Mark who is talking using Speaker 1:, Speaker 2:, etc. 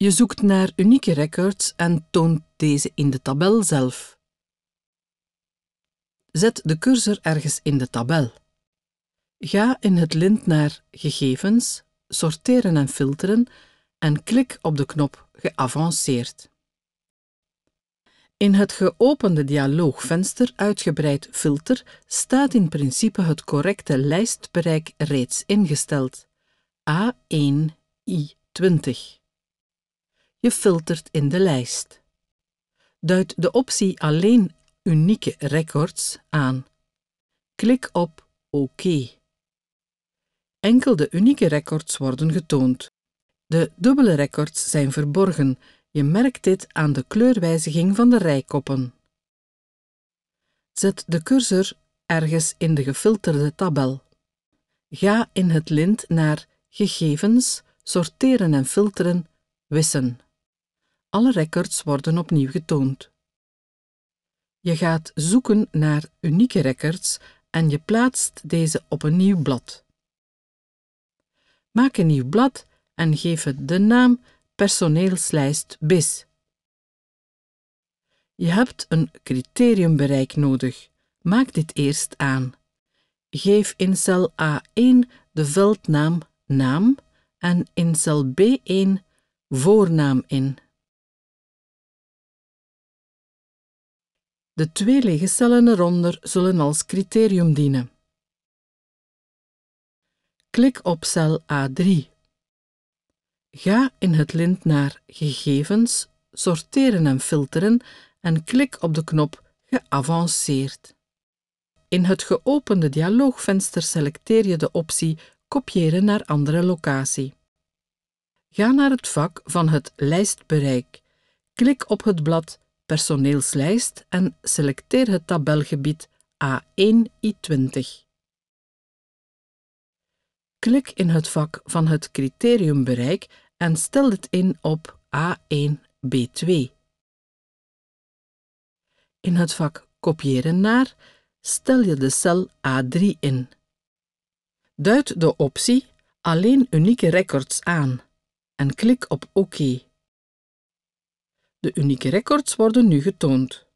Speaker 1: Je zoekt naar unieke records en toont deze in de tabel zelf. Zet de cursor ergens in de tabel. Ga in het lint naar Gegevens, Sorteren en Filteren en klik op de knop Geavanceerd. In het geopende dialoogvenster Uitgebreid filter staat in principe het correcte lijstbereik reeds ingesteld A1i20. Je filtert in de lijst. Duid de optie alleen unieke records aan. Klik op OK. Enkel de unieke records worden getoond. De dubbele records zijn verborgen. Je merkt dit aan de kleurwijziging van de rijkoppen. Zet de cursor ergens in de gefilterde tabel. Ga in het lint naar Gegevens, Sorteren en filteren, Wissen. Alle records worden opnieuw getoond. Je gaat zoeken naar unieke records en je plaatst deze op een nieuw blad. Maak een nieuw blad en geef het de naam personeelslijst BIS. Je hebt een criteriumbereik nodig. Maak dit eerst aan. Geef in cel A1 de veldnaam naam en in cel B1 voornaam in. De twee lege cellen eronder zullen als criterium dienen. Klik op cel A3. Ga in het lint naar Gegevens, Sorteren en Filteren en klik op de knop Geavanceerd. In het geopende dialoogvenster selecteer je de optie Kopiëren naar andere locatie. Ga naar het vak van het lijstbereik. Klik op het blad personeelslijst en selecteer het tabelgebied A1-I20. Klik in het vak van het criteriumbereik en stel het in op A1-B2. In het vak Kopiëren naar stel je de cel A3 in. Duid de optie Alleen unieke records aan en klik op OK. De unieke records worden nu getoond.